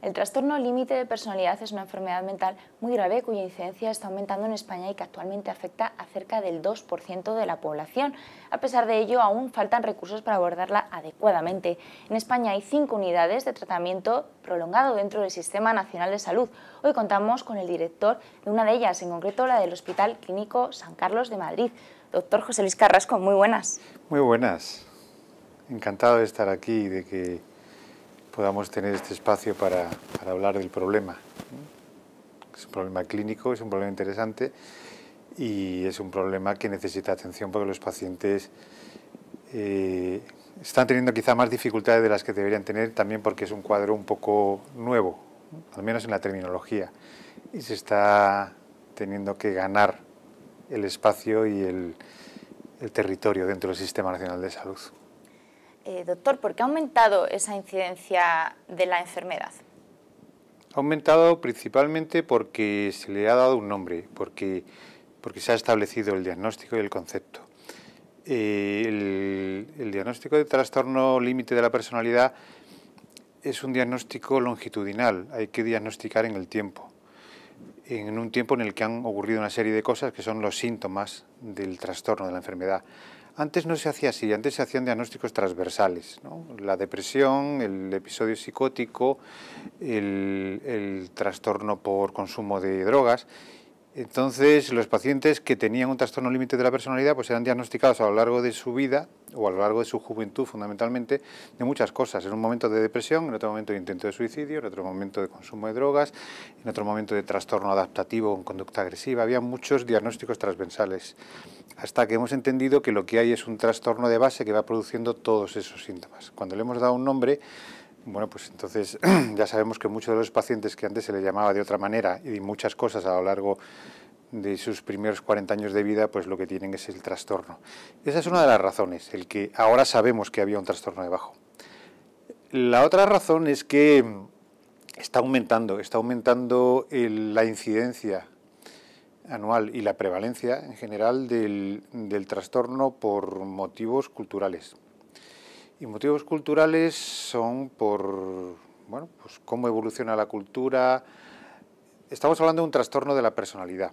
El trastorno límite de personalidad es una enfermedad mental muy grave cuya incidencia está aumentando en España y que actualmente afecta a cerca del 2% de la población. A pesar de ello, aún faltan recursos para abordarla adecuadamente. En España hay cinco unidades de tratamiento prolongado dentro del Sistema Nacional de Salud. Hoy contamos con el director de una de ellas, en concreto la del Hospital Clínico San Carlos de Madrid. Doctor José Luis Carrasco, muy buenas. Muy buenas. Encantado de estar aquí y de que podamos tener este espacio para, hablar del problema. Es un problema clínico, es un problema interesante y es un problema que necesita atención porque los pacientes eh, están teniendo quizá más dificultades de las que deberían tener también porque es un cuadro un poco nuevo, al menos en la terminología, y se está teniendo que ganar el espacio y el territorio dentro del Sistema Nacional de Salud. Eh, doctor, ¿por qué ha aumentado esa incidencia de la enfermedad? Ha aumentado principalmente porque se le ha dado un nombre, porque, se ha establecido el diagnóstico y el concepto. Eh, el diagnóstico de trastorno límite de la personalidad es un diagnóstico longitudinal, hay que diagnosticar en el tiempo, en un tiempo en el que han ocurrido una serie de cosas que son los síntomas del trastorno de la enfermedad. Antes no se hacía así, antes se hacían diagnósticos transversales. La depresión, el episodio psicótico, el trastorno por consumo de drogas entonces, los pacientes que tenían un trastorno límite de la personalidad pues eran diagnosticados a lo largo de su vida o a lo largo de su juventud fundamentalmente de muchas cosas. En un momento de depresión, en otro momento de intento de suicidio, en otro momento de consumo de drogas, en otro momento de trastorno adaptativo con conducta agresiva. Había muchos diagnósticos transversales hasta que hemos entendido que lo que hay es un trastorno de base que va produciendo todos esos síntomas. Cuando le hemos dado un nombre, bueno, pues entonces ya sabemos que muchos de los pacientes que antes se les llamaba de otra manera y muchas cosas a lo largo de sus primeros 40 años de vida, pues lo que tienen es el trastorno. Esa es una de las razones, el que ahora sabemos que había un trastorno debajo. La otra razón es que está aumentando, está aumentando la incidencia anual y la prevalencia en general del trastorno por motivos culturales. Y motivos culturales son por, bueno, pues cómo evoluciona la cultura. Estamos hablando de un trastorno de la personalidad,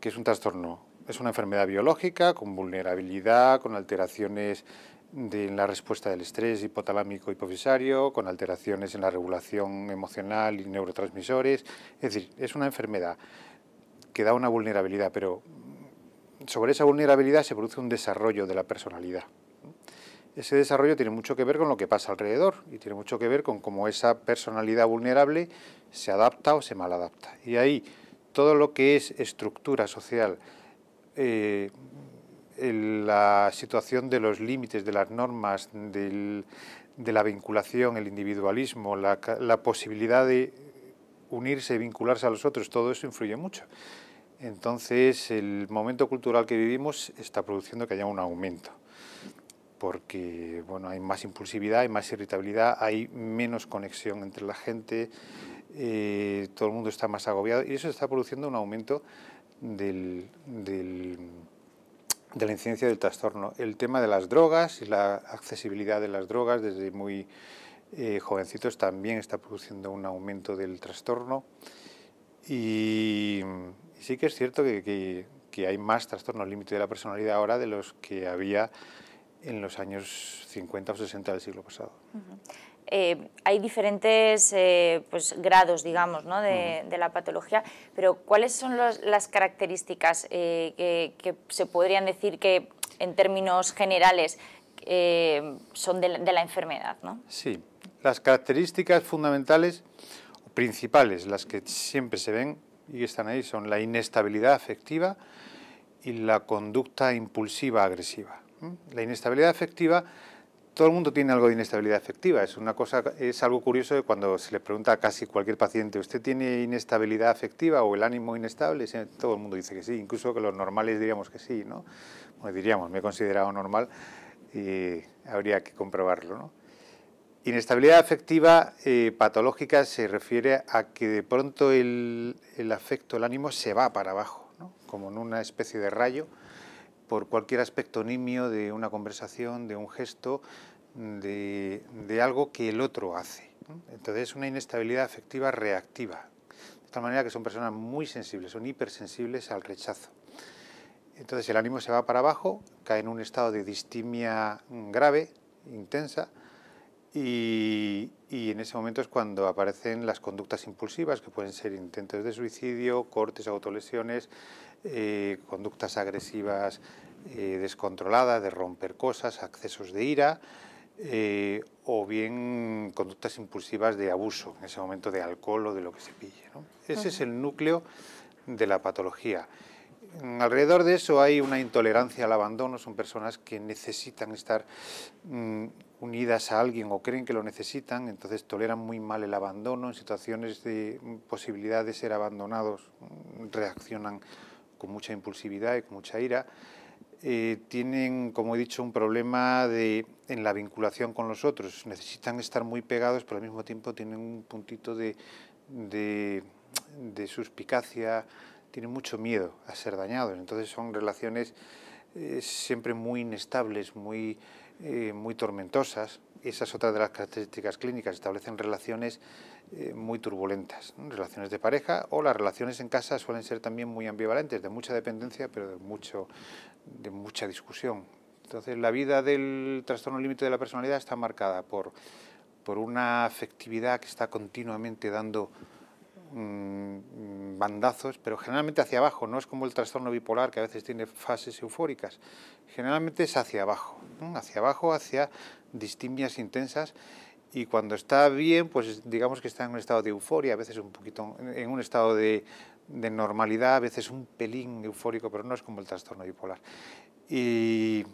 que es un trastorno, es una enfermedad biológica con vulnerabilidad, con alteraciones de, en la respuesta del estrés hipotalámico hipofisario, con alteraciones en la regulación emocional y neurotransmisores. Es decir, es una enfermedad que da una vulnerabilidad, pero sobre esa vulnerabilidad se produce un desarrollo de la personalidad ese desarrollo tiene mucho que ver con lo que pasa alrededor y tiene mucho que ver con cómo esa personalidad vulnerable se adapta o se maladapta. Y ahí todo lo que es estructura social, eh, la situación de los límites, de las normas, de la vinculación, el individualismo, la, la posibilidad de unirse y vincularse a los otros, todo eso influye mucho. Entonces, el momento cultural que vivimos está produciendo que haya un aumento porque bueno, hay más impulsividad, hay más irritabilidad, hay menos conexión entre la gente, eh, todo el mundo está más agobiado y eso está produciendo un aumento de la incidencia del trastorno. El tema de las drogas y la accesibilidad de las drogas desde muy eh, jovencitos también está produciendo un aumento del trastorno y, sí que es cierto que, que hay más trastornos límite de la personalidad ahora de los que había en los años 50 o 60 del siglo pasado. Eh, hay diferentes eh, pues, grados, digamos, de, la patología, pero ¿cuáles son las características eh, que, se podrían decir que, en términos generales, son de la, enfermedad? Sí, las características fundamentales, principales, las que siempre se ven y están ahí, son la inestabilidad afectiva y la conducta impulsiva agresiva la inestabilidad afectiva, todo el mundo tiene algo de inestabilidad afectiva. Es, una cosa, es algo curioso que cuando se le pregunta a casi cualquier paciente, ¿usted tiene inestabilidad afectiva o el ánimo inestable? Todo el mundo dice que sí, incluso que los normales diríamos que sí, ¿no? Bueno, diríamos, me he considerado normal y habría que comprobarlo, ¿no? Inestabilidad afectiva eh, patológica se refiere a que de pronto el, el, afecto, el ánimo se va para abajo, ¿no? como en una especie de rayo, por cualquier aspecto nimio de una conversación, de un gesto, de, algo que el otro hace. Entonces es una inestabilidad afectiva reactiva, de tal manera que son personas muy sensibles, son hipersensibles al rechazo. Entonces el ánimo se va para abajo, cae en un estado de distimia grave, intensa, y, en ese momento es cuando aparecen las conductas impulsivas, que pueden ser intentos de suicidio, cortes, autolesiones, eh, conductas agresivas eh, descontroladas, de romper cosas, accesos de ira, eh, o bien conductas impulsivas de abuso, en ese momento de alcohol o de lo que se pille. Ese es el núcleo de la patología. Mm, alrededor de eso hay una intolerancia al abandono, son personas que necesitan estar mm, unidas a alguien o creen que lo necesitan, entonces toleran muy mal el abandono, en situaciones de mm, posibilidad de ser abandonados reaccionan con mucha impulsividad y con mucha ira, eh, tienen, como he dicho, un problema en la vinculación con los otros. Necesitan estar muy pegados, pero al mismo tiempo tienen un puntito de, suspicacia, tienen mucho miedo a ser dañados. Entonces son relaciones eh, siempre muy inestables, muy, eh, muy tormentosas esa es otra de las características clínicas, establecen relaciones eh, muy turbulentas, relaciones de pareja o las relaciones en casa suelen ser también muy ambivalentes, de mucha dependencia pero de, mucho, de mucha discusión. Entonces la vida del trastorno límite de la personalidad está marcada por, por una afectividad que está continuamente dando mm, bandazos, pero generalmente hacia abajo, no es como el trastorno bipolar que a veces tiene fases eufóricas, generalmente es hacia abajo, hacia abajo, hacia distimias intensas y cuando está bien, pues digamos que está en un estado de euforia, a veces un poquito, en un estado de, normalidad, a veces un pelín eufórico, pero no es como el trastorno bipolar. Y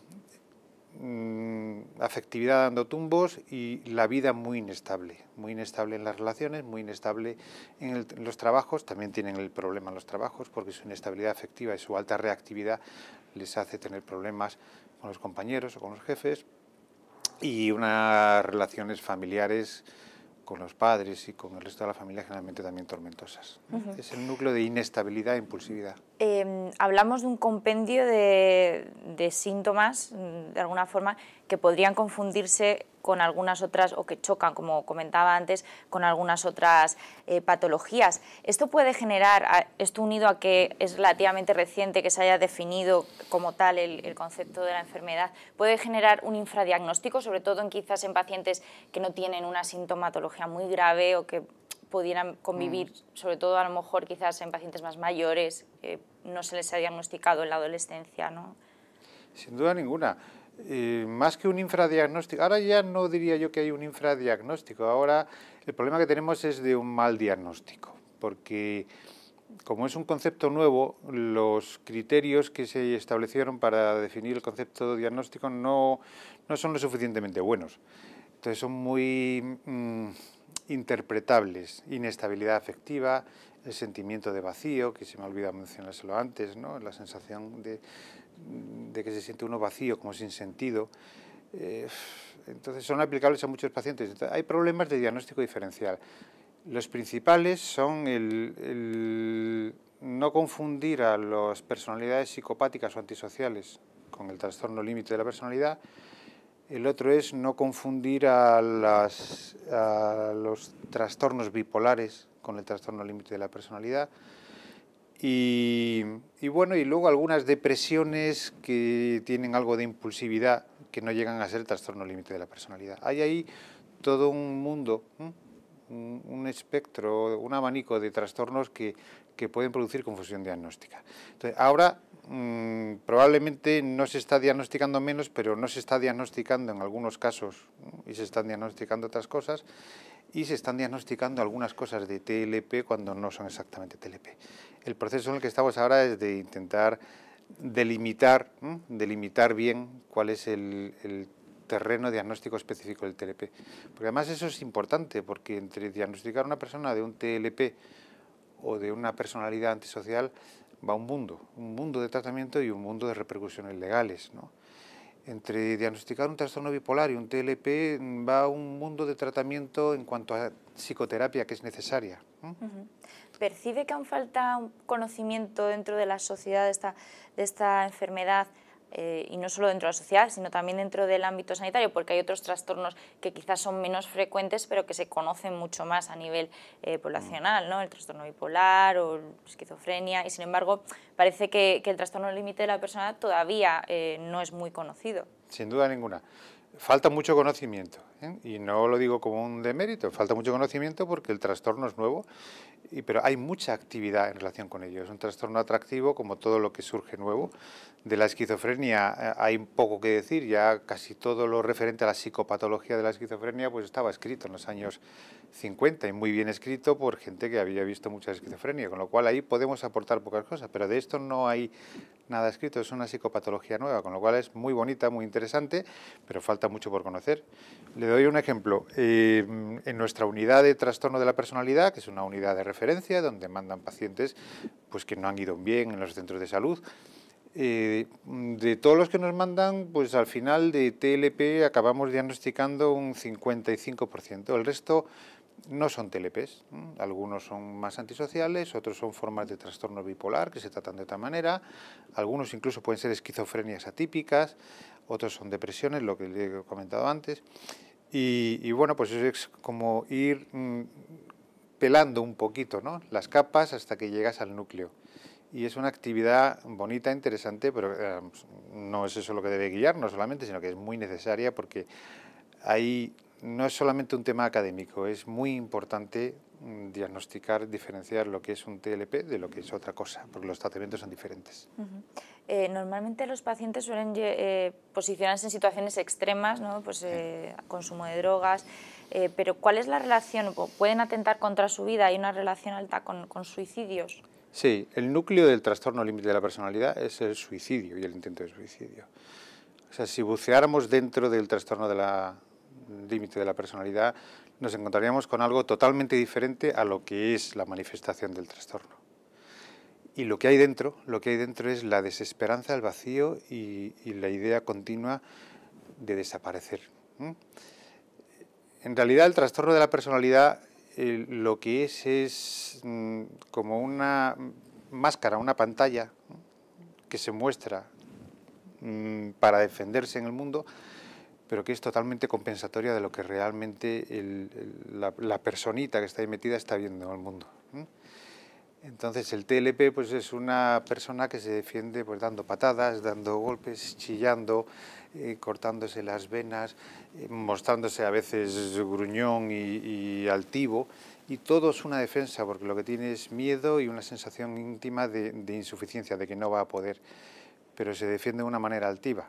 mm, afectividad dando tumbos y la vida muy inestable, muy inestable en las relaciones, muy inestable en, en los trabajos, también tienen el problema en los trabajos porque su inestabilidad afectiva y su alta reactividad les hace tener problemas con los compañeros o con los jefes, y unas relaciones familiares con los padres y con el resto de la familia generalmente también tormentosas. Es el núcleo de inestabilidad e impulsividad. Em, hablamos de un compendio de, síntomas, mm, de alguna forma, que podrían confundirse con algunas otras, o que chocan, como comentaba antes, con algunas otras eh, patologías. Esto puede generar, esto unido a que es relativamente reciente que se haya definido como tal el, el concepto de la enfermedad, puede generar un infradiagnóstico, sobre todo en quizás en pacientes que no tienen una sintomatología muy grave o que pudieran convivir, mm. sobre todo a lo mejor quizás en pacientes más mayores, que no se les ha diagnosticado en la adolescencia, ¿no? Sin duda ninguna. Eh, más que un infradiagnóstico, ahora ya no diría yo que hay un infradiagnóstico, ahora el problema que tenemos es de un mal diagnóstico, porque como es un concepto nuevo, los criterios que se establecieron para definir el concepto diagnóstico no, no son lo suficientemente buenos. Entonces son muy... Mm, interpretables, inestabilidad afectiva, el sentimiento de vacío, que se me olvida olvidado mencionárselo antes, ¿no? la sensación de, que se siente uno vacío, como sin sentido. Eh, entonces son aplicables a muchos pacientes. hay problemas de diagnóstico diferencial. Los principales son el, el no confundir a las personalidades psicopáticas o antisociales con el trastorno límite de la personalidad, el otro es no confundir a, los trastornos bipolares con el trastorno límite de la personalidad. Y, bueno, y luego algunas depresiones que tienen algo de impulsividad que no llegan a ser trastorno límite de la personalidad. Hay ahí todo un mundo, un, espectro, un abanico de trastornos que, que pueden producir confusión diagnóstica. Entonces, ahora Mm, probablemente no se está diagnosticando menos, pero no se está diagnosticando en algunos casos y se están diagnosticando otras cosas y se están diagnosticando algunas cosas de TLP cuando no son exactamente TLP. El proceso en el que estamos ahora es de intentar delimitar, delimitar bien cuál es el, el terreno diagnóstico específico del TLP. Porque además eso es importante, porque entre diagnosticar a una persona de un TLP o de una personalidad antisocial va un mundo, un mundo de tratamiento y un mundo de repercusiones legales. ¿no? Entre diagnosticar un trastorno bipolar y un TLP mm, va un mundo de tratamiento en cuanto a psicoterapia que es necesaria. ¿Percibe que aún falta un conocimiento dentro de la sociedad de esta enfermedad eh, y no solo dentro de la sociedad, sino también dentro del ámbito sanitario, porque hay otros trastornos que quizás son menos frecuentes, pero que se conocen mucho más a nivel eh, poblacional, ¿no? el trastorno bipolar o esquizofrenia, y sin embargo parece que, el trastorno límite de la persona todavía eh, no es muy conocido. Sin duda ninguna falta mucho conocimiento, ¿eh? y no lo digo como un demérito, falta mucho conocimiento porque el trastorno es nuevo, y, pero hay mucha actividad en relación con ello. Es un trastorno atractivo como todo lo que surge nuevo. De la esquizofrenia eh, hay poco que decir, ya casi todo lo referente a la psicopatología de la esquizofrenia pues estaba escrito en los años 50 y muy bien escrito por gente que había visto mucha esquizofrenia, con lo cual ahí podemos aportar pocas cosas, pero de esto no hay nada escrito, es una psicopatología nueva, con lo cual es muy bonita, muy interesante, pero falta mucho por conocer. Le doy un ejemplo. Eh, en nuestra unidad de trastorno de la personalidad, que es una unidad de referencia donde mandan pacientes pues, que no han ido bien en los centros de salud, eh, de todos los que nos mandan, pues al final de TLP acabamos diagnosticando un 55%. El resto no son telepes, algunos son más antisociales, otros son formas de trastorno bipolar que se tratan de otra manera, algunos incluso pueden ser esquizofrenias atípicas, otros son depresiones, lo que he comentado antes, y, bueno, pues es como ir mm, pelando un poquito ¿no? las capas hasta que llegas al núcleo. Y es una actividad bonita, interesante, pero eh, no es eso lo que debe guiar, no solamente, sino que es muy necesaria porque hay no es solamente un tema académico, es muy importante mm, diagnosticar, diferenciar lo que es un TLP de lo que es otra cosa, porque los tratamientos son diferentes. Eh, normalmente los pacientes suelen eh, posicionarse en situaciones extremas, ¿no? pues, eh, consumo de drogas, pero ¿cuál es la relación? ¿Pueden atentar contra su vida? ¿Hay una relación alta con, con suicidios? Sí, el núcleo del trastorno límite de la personalidad es el suicidio y el intento de suicidio. O sea, si buceáramos dentro del trastorno de la, límite de la personalidad, nos encontraríamos con algo totalmente diferente a lo que es la manifestación del trastorno. Y lo que hay dentro, lo que hay dentro es la desesperanza, el vacío y, la idea continua de desaparecer. En realidad el trastorno de la personalidad eh, lo que es es mm, como una máscara, una pantalla que se muestra mm, para defenderse en el mundo pero que es totalmente compensatoria de lo que realmente la, personita que está ahí metida está viendo en el mundo. Entonces el TLP pues, es una persona que se defiende pues, dando patadas, dando golpes, chillando, eh, cortándose las venas, eh, mostrándose a veces gruñón y, altivo. Y todo es una defensa, porque lo que tiene es miedo y una sensación íntima de insuficiencia, de que no va a poder, pero se defiende de una manera altiva.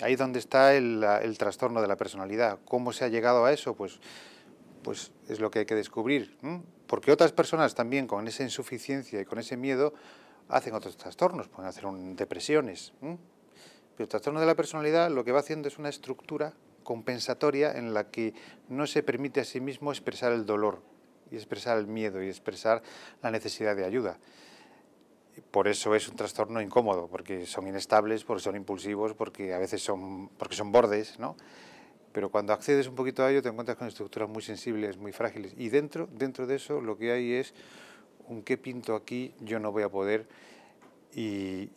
Ahí donde está el, trastorno de la personalidad. ¿Cómo se ha llegado a eso? Pues, pues es lo que hay que descubrir. Porque otras personas también con esa insuficiencia y con ese miedo hacen otros trastornos, pueden hacer depresiones. Pero el trastorno de la personalidad lo que va haciendo es una estructura compensatoria en la que no se permite a sí mismo expresar el dolor y expresar el miedo y expresar la necesidad de ayuda por eso es un trastorno incómodo, porque son inestables, porque son impulsivos, porque a veces son, porque son bordes, ¿no? Pero cuando accedes un poquito a ello te encuentras con estructuras muy sensibles, muy frágiles. Y dentro, dentro de eso lo que hay es un qué pinto aquí, yo no voy a poder, y,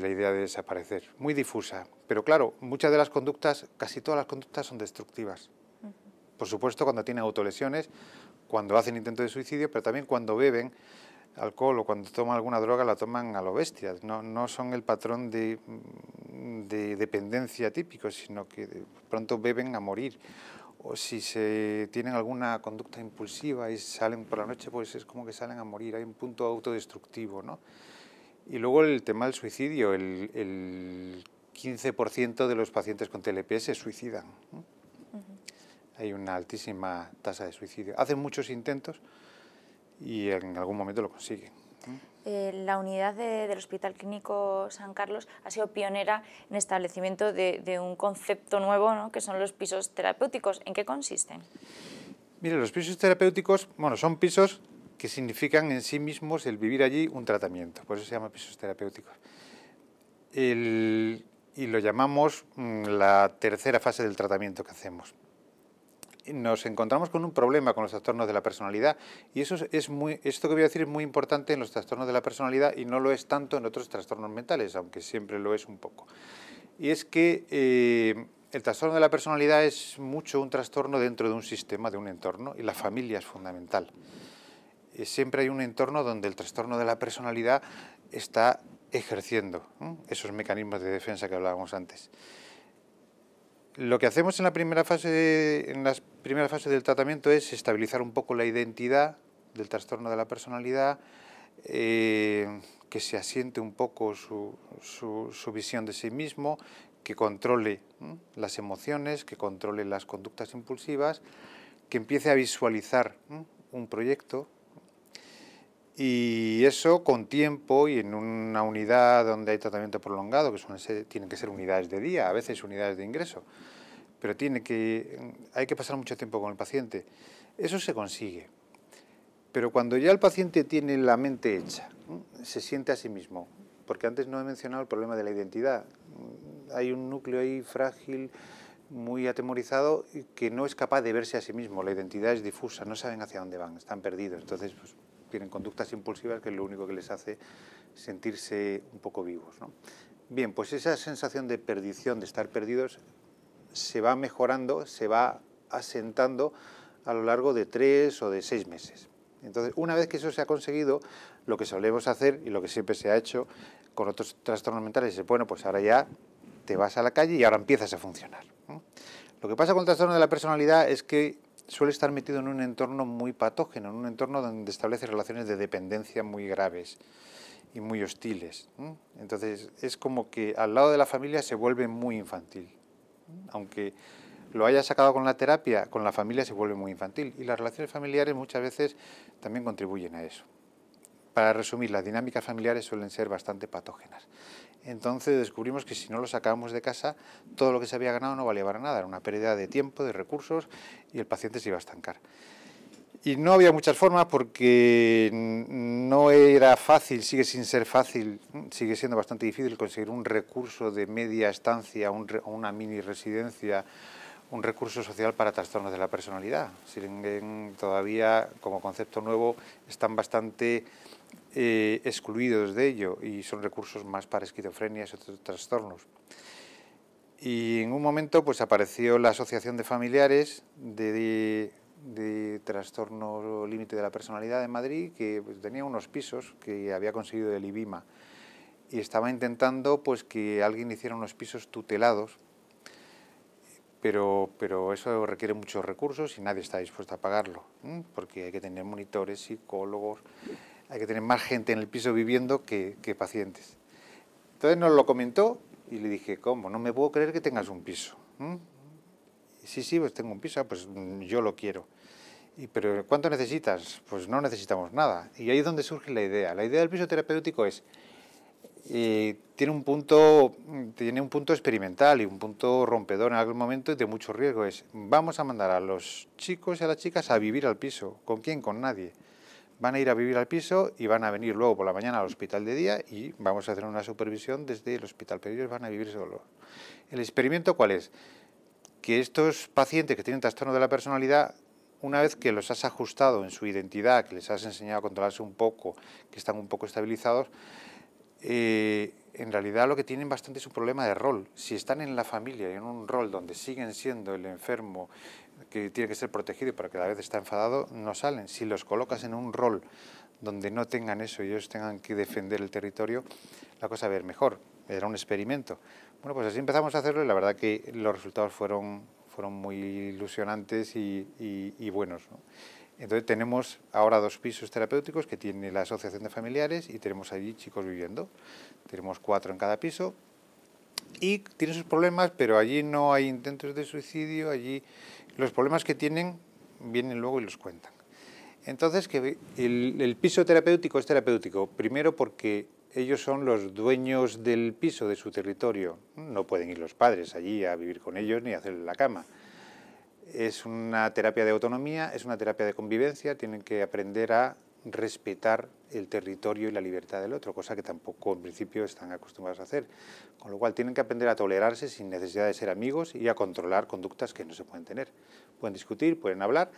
la idea de desaparecer. Muy difusa. Pero claro, muchas de las conductas, casi todas las conductas son destructivas. Por supuesto, cuando tienen autolesiones, cuando hacen intento de suicidio, pero también cuando beben, alcohol o cuando toman alguna droga la toman a lo bestia, no, no son el patrón de, dependencia típico, sino que pronto beben a morir. O si se tienen alguna conducta impulsiva y salen por la noche, pues es como que salen a morir, hay un punto autodestructivo. ¿no? Y luego el tema del suicidio, el, 15% de los pacientes con TLP se suicidan. Hay una altísima tasa de suicidio. Hacen muchos intentos, y en algún momento lo consiguen. Eh, la unidad del Hospital Clínico San Carlos ha sido pionera en establecimiento de, un concepto nuevo, ¿no? que son los pisos terapéuticos. ¿En qué consisten? Mire, los pisos terapéuticos, bueno, son pisos que significan en sí mismos el vivir allí un tratamiento, por eso se llama pisos terapéuticos. y lo llamamos mm, la tercera fase del tratamiento que hacemos nos encontramos con un problema con los trastornos de la personalidad y eso es esto que voy a decir es muy importante en los trastornos de la personalidad y no lo es tanto en otros trastornos mentales, aunque siempre lo es un poco. Y es que eh, el trastorno de la personalidad es mucho un trastorno dentro de un sistema, de un entorno, y la familia es fundamental. Eh, siempre hay un entorno donde el trastorno de la personalidad está ejerciendo esos mecanismos de defensa que hablábamos antes. Lo que hacemos en la primera fase, en la primera fase del tratamiento es estabilizar un poco la identidad del trastorno de la personalidad, eh, que se asiente un poco su, su, visión de sí mismo, que controle las emociones, que controle las conductas impulsivas, que empiece a visualizar un proyecto, y eso con tiempo y en una unidad donde hay tratamiento prolongado, que son, tienen que ser unidades de día, a veces unidades de ingreso, pero tiene que, hay que pasar mucho tiempo con el paciente. Eso se consigue. Pero cuando ya el paciente tiene la mente hecha, se siente a sí mismo, porque antes no he mencionado el problema de la identidad. Hay un núcleo ahí frágil, muy atemorizado, que no es capaz de verse a sí mismo. La identidad es difusa, no saben hacia dónde van, están perdidos. Entonces, pues, tienen conductas impulsivas que es lo único que les hace sentirse un poco vivos. ¿no? Bien, pues esa sensación de perdición, de estar perdidos, se va mejorando, se va asentando a lo largo de tres o de seis meses. Entonces, una vez que eso se ha conseguido, lo que solemos hacer y lo que siempre se ha hecho con otros trastornos mentales es, bueno, pues ahora ya te vas a la calle y ahora empiezas a funcionar. Lo que pasa con el trastorno de la personalidad es que suele estar metido en un entorno muy patógeno, en un entorno donde establece relaciones de dependencia muy graves y muy hostiles. Entonces es como que al lado de la familia se vuelve muy infantil. Aunque lo haya sacado con la terapia, con la familia se vuelve muy infantil. Y las relaciones familiares muchas veces también contribuyen a eso. Para resumir, las dinámicas familiares suelen ser bastante patógenas entonces descubrimos que si no lo sacábamos de casa, todo lo que se había ganado no valía para nada, era una pérdida de tiempo, de recursos y el paciente se iba a estancar. Y no había muchas formas porque no era fácil, sigue sin ser fácil, sigue siendo bastante difícil conseguir un recurso de media estancia una mini residencia, un recurso social para trastornos de la personalidad. Todavía como concepto nuevo están bastante eh, excluidos de ello y son recursos más para esquizofrenias y otros trastornos. Y en un momento pues apareció la Asociación de Familiares de, Trastorno Límite de la Personalidad de Madrid, que pues, tenía unos pisos que había conseguido del IBIMA y estaba intentando pues que alguien hiciera unos pisos tutelados, pero, pero eso requiere muchos recursos y nadie está dispuesto a pagarlo, porque hay que tener monitores, psicólogos, hay que tener más gente en el piso viviendo que, pacientes. Entonces nos lo comentó y le dije, ¿cómo? No me puedo creer que tengas un piso. Sí, sí, pues tengo un piso, pues yo lo quiero. pero ¿cuánto necesitas? Pues no necesitamos nada. Y ahí es donde surge la idea. La idea del piso terapéutico es, eh, tiene, un punto, tiene un punto experimental y un punto rompedor en algún momento y de mucho riesgo. Es, vamos a mandar a los chicos y a las chicas a vivir al piso. ¿Con quién? Con nadie van a ir a vivir al piso y van a venir luego por la mañana al hospital de día y vamos a hacer una supervisión desde el hospital, pero ellos van a vivir solos. ¿El experimento cuál es? Que estos pacientes que tienen trastorno de la personalidad, una vez que los has ajustado en su identidad, que les has enseñado a controlarse un poco, que están un poco estabilizados, eh, en realidad lo que tienen bastante es un problema de rol. Si están en la familia, y en un rol donde siguen siendo el enfermo, que tiene que ser protegido para que a la vez está enfadado, no salen. Si los colocas en un rol donde no tengan eso y ellos tengan que defender el territorio, la cosa va a ir mejor. Era un experimento. Bueno, pues así empezamos a hacerlo y la verdad que los resultados fueron, fueron muy ilusionantes y, y, buenos. Entonces tenemos ahora dos pisos terapéuticos que tiene la Asociación de Familiares y tenemos allí chicos viviendo. Tenemos cuatro en cada piso y tienen sus problemas, pero allí no hay intentos de suicidio, allí los problemas que tienen vienen luego y los cuentan. Entonces, que el, piso terapéutico es terapéutico, primero porque ellos son los dueños del piso, de su territorio. No pueden ir los padres allí a vivir con ellos ni a hacerles la cama. Es una terapia de autonomía, es una terapia de convivencia, tienen que aprender a respetar el territorio y la libertad del otro, cosa que tampoco en principio están acostumbrados a hacer. Con lo cual tienen que aprender a tolerarse sin necesidad de ser amigos y a controlar conductas que no se pueden tener. Pueden discutir, pueden hablar,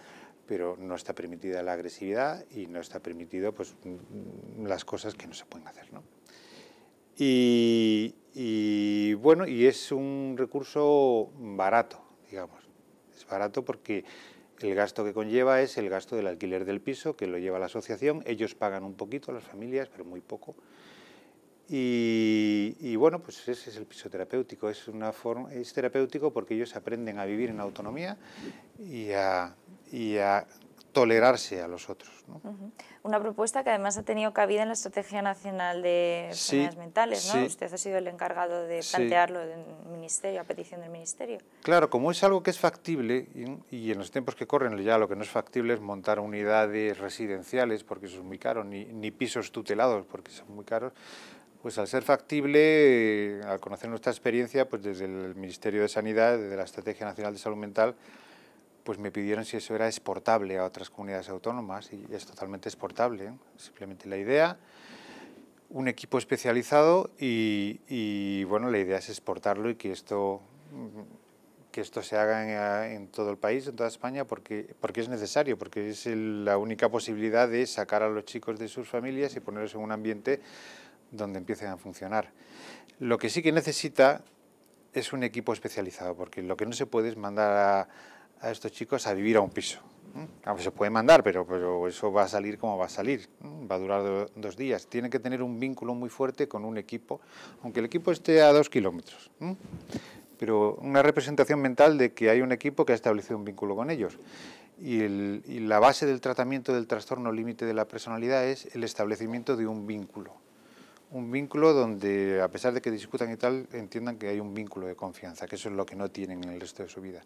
pero no está permitida la agresividad y no está permitido pues, mm, las cosas que no se pueden hacer. Y, bueno, y es un recurso barato, digamos. Es barato porque el gasto que conlleva es el gasto del alquiler del piso, que lo lleva la asociación. Ellos pagan un poquito, las familias, pero muy poco. Y, bueno, pues ese es el piso terapéutico. Es, una forma, es terapéutico porque ellos aprenden a vivir en autonomía y a tolerarse a los otros. Una propuesta que además ha tenido cabida en la Estrategia Nacional de Enfermedades Mental, Mentales, ¿no? Usted ha sido el encargado de plantearlo en el ministerio, a petición del ministerio. Claro, como es algo que es factible, y, en los tiempos que corren ya lo que no es factible es montar unidades residenciales, porque eso es muy caro, ni, pisos tutelados, porque son muy caros, pues al ser factible, eh, al conocer nuestra experiencia, pues desde el Ministerio de Sanidad, desde la Estrategia Nacional de Salud Mental, pues me pidieron si eso era exportable a otras comunidades autónomas y es totalmente exportable, ¿eh? simplemente la idea, un equipo especializado y, bueno, la idea es exportarlo y que esto, mm, que esto se haga en, todo el país, en toda España, porque, porque es necesario, porque es la única posibilidad de sacar a los chicos de sus familias y ponerlos en un ambiente donde empiecen a funcionar. Lo que sí que necesita es un equipo especializado, porque lo que no se puede es mandar a a estos chicos a vivir a un piso. Mm, se puede mandar, pero, pero eso va a salir como va a salir, mm, va a durar dos días. Tiene que tener un vínculo muy fuerte con un equipo, aunque el equipo esté a dos kilómetros. Pero una representación mental de que hay un equipo que ha establecido un vínculo con ellos. Y, y la base del tratamiento del trastorno límite de la personalidad es el establecimiento de un vínculo. Un vínculo donde, a pesar de que discutan y tal, entiendan que hay un vínculo de confianza, que eso es lo que no tienen en el resto de su vida.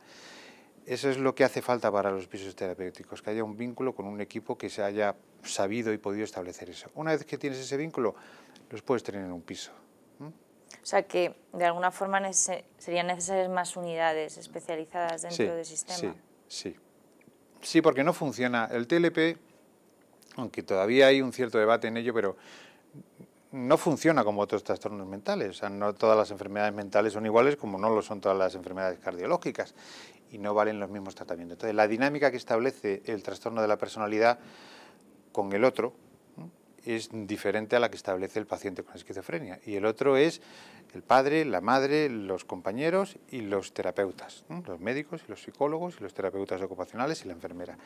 Eso es lo que hace falta para los pisos terapéuticos, que haya un vínculo con un equipo que se haya sabido y podido establecer eso. Una vez que tienes ese vínculo, los puedes tener en un piso. O sea que, de alguna forma, serían necesarias más unidades especializadas dentro del sistema. Sí, sí. Sí, porque no funciona. El TLP, aunque todavía hay un cierto debate en ello, pero no funciona como otros trastornos mentales. O sea, no todas las enfermedades mentales son iguales como no lo son todas las enfermedades cardiológicas y no valen los mismos tratamientos. Entonces, la dinámica que establece el trastorno de la personalidad con el otro es diferente a la que establece el paciente con esquizofrenia. Y el otro es el padre, la madre, los compañeros y los terapeutas, los médicos y los psicólogos y los terapeutas ocupacionales y la enfermera.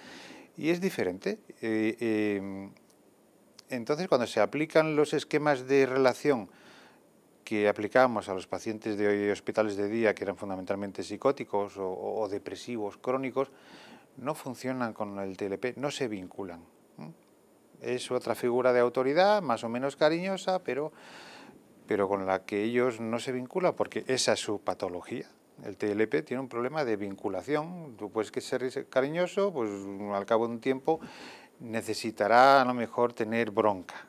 Y es diferente. Eh, eh, entonces, cuando se aplican los esquemas de relación que aplicamos a los pacientes de hospitales de día, que eran fundamentalmente psicóticos o, depresivos crónicos, no funcionan con el TLP, no se vinculan. Es otra figura de autoridad, más o menos cariñosa, pero, pero con la que ellos no se vinculan porque esa es su patología. El TLP tiene un problema de vinculación. Tú puedes que ser cariñoso, pues al cabo de un tiempo necesitará a lo mejor tener bronca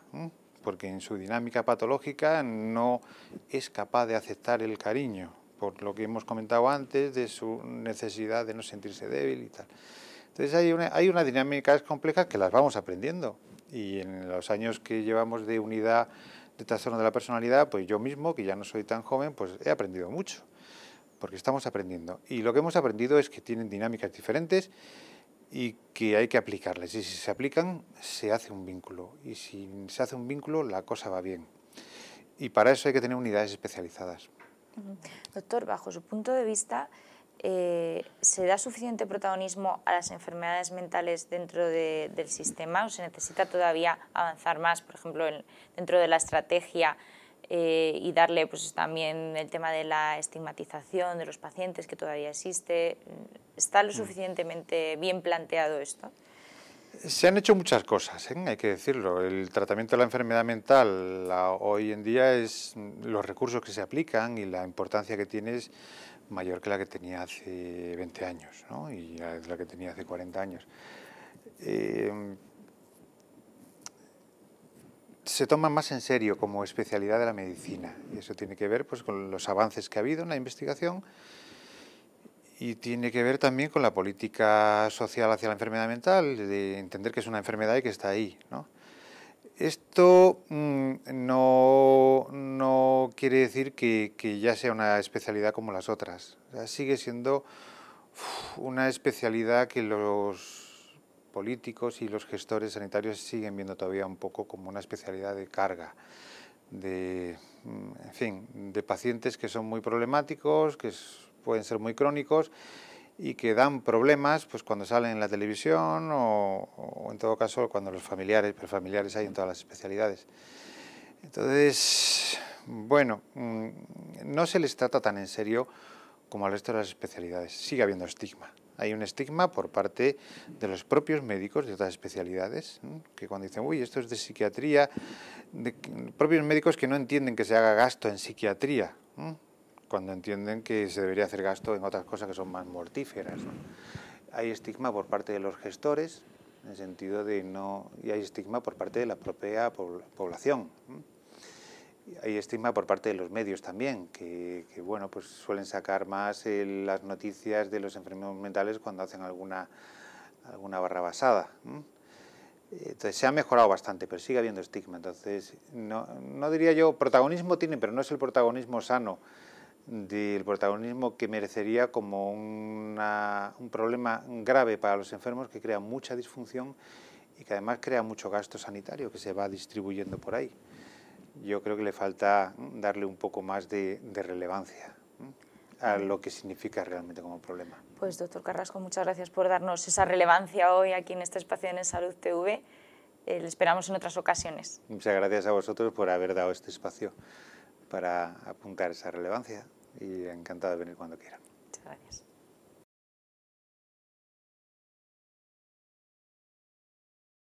porque en su dinámica patológica no es capaz de aceptar el cariño, por lo que hemos comentado antes de su necesidad de no sentirse débil y tal. Entonces hay, una, hay unas dinámicas complejas que las vamos aprendiendo y en los años que llevamos de unidad de trastorno de la personalidad, pues yo mismo, que ya no soy tan joven, pues he aprendido mucho, porque estamos aprendiendo. Y lo que hemos aprendido es que tienen dinámicas diferentes y que hay que aplicarles, Y si se aplican, se hace un vínculo. Y si se hace un vínculo, la cosa va bien. Y para eso hay que tener unidades especializadas. Doctor, bajo su punto de vista, eh, ¿se da suficiente protagonismo a las enfermedades mentales dentro del sistema o se necesita todavía avanzar más, por ejemplo, dentro de la estrategia eh, y darle pues, también el tema de la estigmatización de los pacientes que todavía existe? ¿Está lo mm. suficientemente bien planteado esto? Se han hecho muchas cosas, ¿eh? hay que decirlo. El tratamiento de la enfermedad mental hoy en día es mm, los recursos que se aplican y la importancia que tiene es mayor que la que tenía hace 20 años y la que tenía hace 40 años. Em, se toma más en serio como especialidad de la medicina y eso tiene que ver pues, con los avances que ha habido en la investigación y tiene que ver también con la política social hacia la enfermedad mental, de entender que es una enfermedad y que está ahí. ¿no? Esto mm, no, no, quiere decir que, que, ya sea una especialidad como las otras. sigue siendo una especialidad que los políticos y los gestores sanitarios siguen viendo todavía un poco como una especialidad de carga de, mm, en fin, de pacientes que son muy problemáticos, que es, pueden ser muy crónicos y que dan problemas pues cuando salen en la televisión o, en todo caso cuando los familiares, pero familiares hay en todas las especialidades. Entonces, bueno, mm, no se les trata tan en serio como al resto de las especialidades. Sigue habiendo estigma. Hay un estigma por parte de los propios médicos de otras especialidades, que cuando dicen, uy, esto es de psiquiatría, de propios médicos que no entienden que se haga gasto en psiquiatría, cuando entienden que se debería hacer gasto en otras cosas que son más mortíferas. Hay estigma por parte de los gestores, en sentido de no... y hay estigma por parte de la propia población. Hay estigma por parte de los medios también, que, bueno, pues suelen sacar más eh, las noticias de los enfermos mentales cuando hacen alguna, alguna barra basada. Entonces se ha mejorado bastante, pero sigue habiendo estigma. Entonces, no, no diría yo, protagonismo tienen, pero no es el protagonismo sano del protagonismo que merecería como un problema grave para los enfermos que crea mucha disfunción y que además crea mucho gasto sanitario que se va distribuyendo por ahí. Yo creo que le falta darle un poco más de, relevancia a lo que significa realmente como problema. Pues doctor Carrasco, muchas gracias por darnos esa relevancia hoy aquí en este espacio en Salud TV. Eh, le esperamos en otras ocasiones. Muchas gracias a vosotros por haber dado este espacio para apuntar esa relevancia y encantado de venir cuando quiera. Muchas gracias.